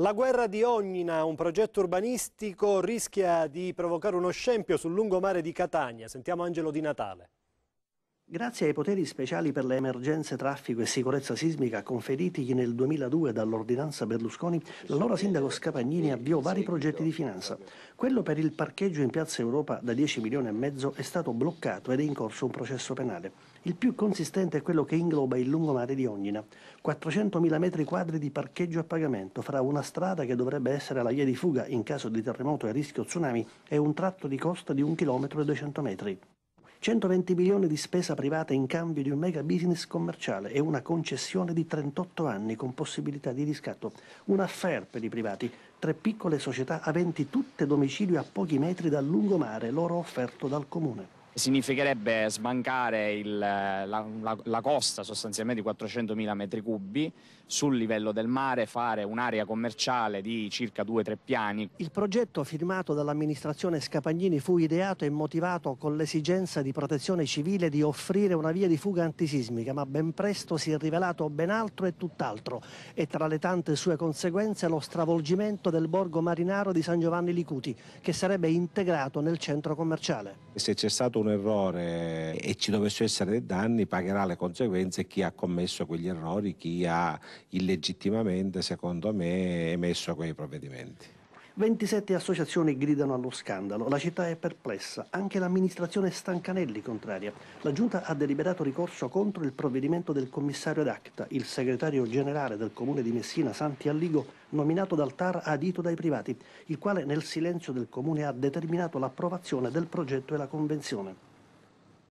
La guerra di Ognina, un progetto urbanistico, rischia di provocare uno scempio sul lungomare di Catania. Sentiamo Angelo Di Natale. Grazie ai poteri speciali per le emergenze traffico e sicurezza sismica conferitigli nel 2002 dall'ordinanza Berlusconi, l'allora sindaco Scapagnini avviò vari progetti di finanza. Quello per il parcheggio in Piazza Europa da 10 milioni e mezzo è stato bloccato ed è in corso un processo penale. Il più consistente è quello che ingloba il lungomare di Ognina. 400.000 metri quadri di parcheggio a pagamento fra una strada che dovrebbe essere la via di fuga in caso di terremoto e rischio tsunami e un tratto di costa di 1 km e 200 metri. 120 milioni di spesa privata in cambio di un mega business commerciale e una concessione di 38 anni con possibilità di riscatto. Un affair per i privati, tre piccole società aventi tutte domicilio a pochi metri dal lungomare, loro offerto dal comune significherebbe sbancare il, la, la, la, costa sostanzialmente di 400.000 metri cubi sul livello del mare, fare un'area commerciale di circa 2-3 piani. Il progetto firmato dall'amministrazione Scapagnini fu ideato e motivato con l'esigenza di protezione civile di offrire una via di fuga antisismica, ma ben presto si è rivelato ben altro e tutt'altro e tra le tante sue conseguenze lo stravolgimento del borgo marinaro di San Giovanni Licuti, che sarebbe integrato nel centro commerciale. Se c'è stato un un errore e ci dovessero essere dei danni pagherà le conseguenze chi ha commesso quegli errori, chi ha illegittimamente, secondo me, emesso quei provvedimenti. 27 associazioni gridano allo scandalo, la città è perplessa, anche l'amministrazione Stancanelli contraria. La giunta ha deliberato ricorso contro il provvedimento del commissario d'Acta, il segretario generale del comune di Messina Santi Alligo, nominato dal TAR adito dai privati, il quale nel silenzio del comune ha determinato l'approvazione del progetto e la convenzione.